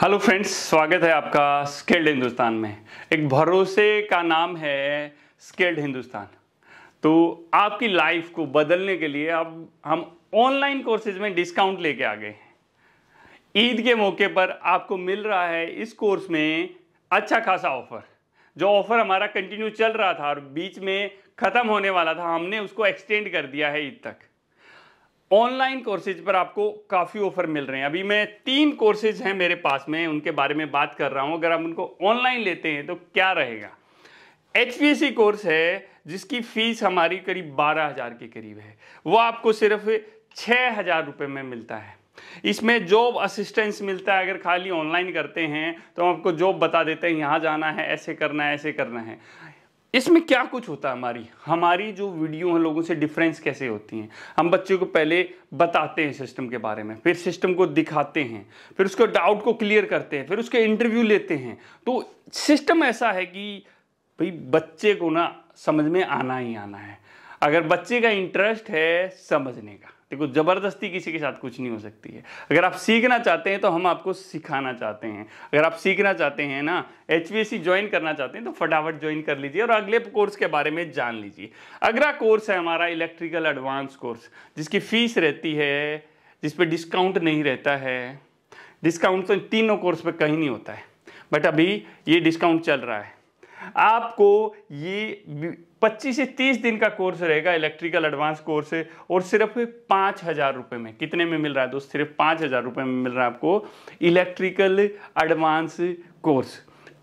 hello friends स्वागत है आपका स्किल्ड हिंदुस्तान में एक भरोसे का नाम है स्किल्ड हिंदुस्तान तो आपकी लाइफ को बदलने के लिए अब हम ऑनलाइन कोर्सेज में डिस्काउंट लेके आ गए हैं ईद के मौके पर आपको मिल रहा है इस कोर्स में अच्छा खासा ऑफर जो ऑफर हमारा कंटिन्यू चल रहा था और बीच में ख़त्म होने वाला था हमने उसको एक्सटेंड कर दिया है ईद तक ऑनलाइन कोर्सेज पर आपको काफ़ी ऑफर मिल रहे हैं अभी मैं तीन कोर्सेज हैं मेरे पास में उनके बारे में बात कर रहा हूँ अगर आप उनको ऑनलाइन लेते हैं तो क्या रहेगा एच कोर्स है जिसकी फीस हमारी करीब बारह हज़ार के करीब है वो आपको सिर्फ छः हज़ार रुपये में मिलता है इसमें जॉब असिस्टेंस मिलता है अगर खाली ऑनलाइन करते हैं तो हम आपको जॉब बता देते हैं यहाँ जाना है ऐसे करना है ऐसे करना है इसमें क्या कुछ होता है हमारी हमारी जो वीडियो है लोगों से डिफरेंस कैसे होती हैं हम बच्चे को पहले बताते हैं सिस्टम के बारे में फिर सिस्टम को दिखाते हैं फिर उसके डाउट को क्लियर करते हैं फिर उसके इंटरव्यू लेते हैं तो सिस्टम ऐसा है कि भाई बच्चे को ना समझ में आना ही आना है अगर बच्चे का इंटरेस्ट है समझने का देखो ज़बरदस्ती किसी के साथ कुछ नहीं हो सकती है अगर आप सीखना चाहते हैं तो हम आपको सिखाना चाहते हैं अगर आप सीखना चाहते हैं ना एच ज्वाइन करना चाहते हैं तो फटाफट ज्वाइन कर लीजिए और अगले कोर्स के बारे में जान लीजिए अगला कोर्स है हमारा इलेक्ट्रिकल एडवांस कोर्स जिसकी फीस रहती है जिस पर डिस्काउंट नहीं रहता है डिस्काउंट तो तीनों कोर्स पर कहीं नहीं होता है बट अभी ये डिस्काउंट चल रहा है आपको ये 25 से 30 दिन का कोर्स रहेगा इलेक्ट्रिकल एडवांस कोर्स है और सिर्फ पाँच हज़ार रुपये में कितने में मिल रहा है दोस्त सिर्फ पाँच हज़ार रुपये में मिल रहा है आपको electrical advance course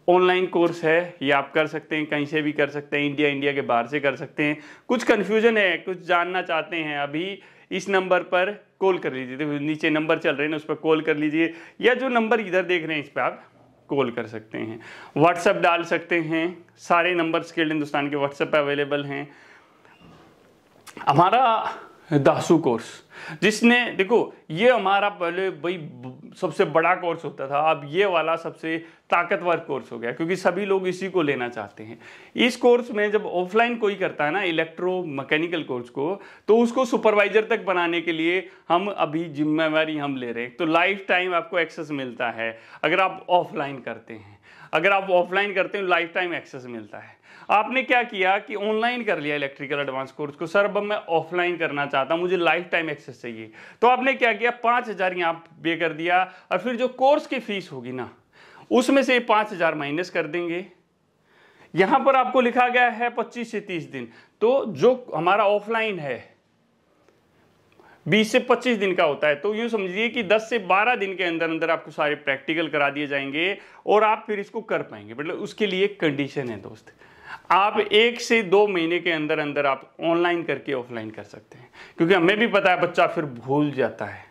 online course है ये आप कर सकते हैं कहीं से भी कर सकते हैं इंडिया इंडिया के बाहर से कर सकते हैं कुछ कन्फ्यूजन है कुछ जानना चाहते हैं अभी इस नंबर पर कॉल कर लीजिए नीचे नंबर चल रहे हैं उस पर कॉल कर लीजिए या जो नंबर इधर देख रहे हैं इस पर आप कॉल कर सकते हैं व्हाट्सएप डाल सकते हैं सारे नंबर स्किल्ड हिंदुस्तान के व्हाट्सएप अवेलेबल हैं हमारा दासू कोर्स जिसने देखो ये हमारा पहले भाई सबसे बड़ा कोर्स होता था अब ये वाला सबसे ताकतवर कोर्स हो गया क्योंकि सभी लोग इसी को लेना चाहते हैं इस कोर्स में जब ऑफलाइन कोई करता है ना इलेक्ट्रो मैकेनिकल कोर्स को तो उसको सुपरवाइजर तक बनाने के लिए हम अभी जिम्मेवारी हम ले रहे हैं तो लाइफ टाइम आपको एक्सेस मिलता है अगर आप ऑफलाइन करते हैं अगर आप ऑफलाइन करते हैं लाइफ टाइम एक्सेस मिलता है आपने क्या किया कि ऑनलाइन कर लिया इलेक्ट्रिकल एडवांस कोर्स को सर अब मैं ऑफलाइन करना चाहता हूं मुझे लाइफ टाइम एक्सेस चाहिए तो आपने क्या किया पांच हज़ार यहाँ पे कर दिया और फिर जो कोर्स की फीस होगी ना उसमें से पांच हज़ार माइनस कर देंगे यहां पर आपको लिखा गया है पच्चीस से तीस दिन तो जो हमारा ऑफलाइन है 20 से 25 दिन का होता है तो यूँ समझिए कि 10 से 12 दिन के अंदर अंदर आपको सारे प्रैक्टिकल करा दिए जाएंगे और आप फिर इसको कर पाएंगे मतलब उसके लिए कंडीशन है दोस्त आप एक से दो महीने के अंदर अंदर आप ऑनलाइन करके ऑफलाइन कर सकते हैं क्योंकि हमें भी पता है बच्चा फिर भूल जाता है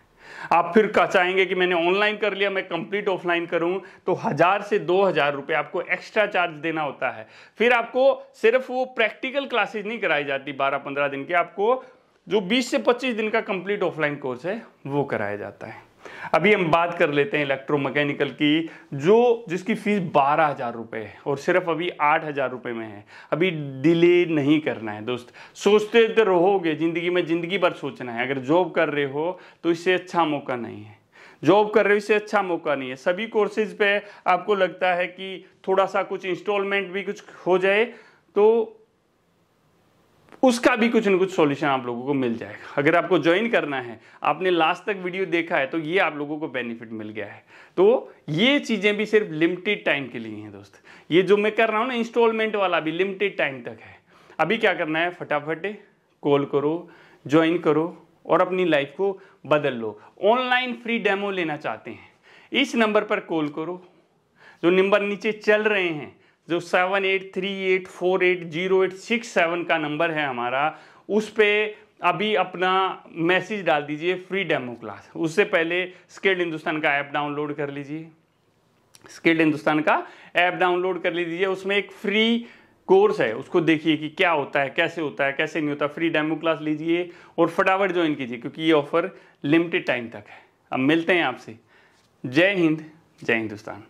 आप फिर चाहेंगे कि मैंने ऑनलाइन कर लिया मैं कंप्लीट ऑफलाइन करूं तो हजार से दो हजार रुपये आपको एक्स्ट्रा चार्ज देना होता है फिर आपको सिर्फ वो प्रैक्टिकल क्लासेज नहीं कराई जाती बारह पंद्रह दिन के आपको जो 20 से 25 दिन का कंप्लीट ऑफलाइन कोर्स है वो कराया जाता है अभी हम बात कर लेते हैं इलेक्ट्रो मैकेनिकल की जो जिसकी फीस बारह हजार रुपए है और सिर्फ अभी आठ हजार रुपए में है अभी डिले नहीं करना है दोस्त सोचते तो रहोगे जिंदगी में जिंदगी भर सोचना है अगर जॉब कर रहे हो तो इससे अच्छा मौका नहीं है जॉब कर रहे हो इससे अच्छा मौका नहीं है सभी कोर्सेज पे आपको लगता है कि थोड़ा सा कुछ इंस्टॉलमेंट भी कुछ हो जाए तो उसका भी कुछ ना कुछ सॉल्यूशन आप लोगों को मिल जाएगा अगर आपको ज्वाइन करना है आपने लास्ट तक वीडियो देखा है तो ये आप लोगों को बेनिफिट मिल गया है तो ये चीज़ें भी सिर्फ लिमिटेड टाइम के लिए हैं दोस्त ये जो मैं कर रहा हूँ ना इंस्टॉलमेंट वाला भी लिमिटेड टाइम तक है अभी क्या करना है फटाफट कॉल करो ज्वाइन करो और अपनी लाइफ को बदल लो ऑनलाइन फ्री डेमो लेना चाहते हैं इस नंबर पर कॉल करो जो नंबर नीचे चल रहे हैं जो seven eight three eight four eight zero eight six seven का नंबर है हमारा उस पर अभी अपना मैसेज डाल दीजिए फ्री डेमो क्लास उससे पहले स्किल्ड हिंदुस्तान का ऐप डाउनलोड कर लीजिए स्किल्ड हिंदुस्तान का ऐप डाउनलोड कर लीजिए उसमें एक फ्री कोर्स है उसको देखिए कि क्या होता है कैसे होता है कैसे नहीं होता फ्री डेमो क्लास लीजिए और फटाफट ज्वाइन कीजिए क्योंकि ये ऑफर लिमिटेड टाइम तक है अब मिलते हैं आपसे जय हिंद जय हिंदुस्तान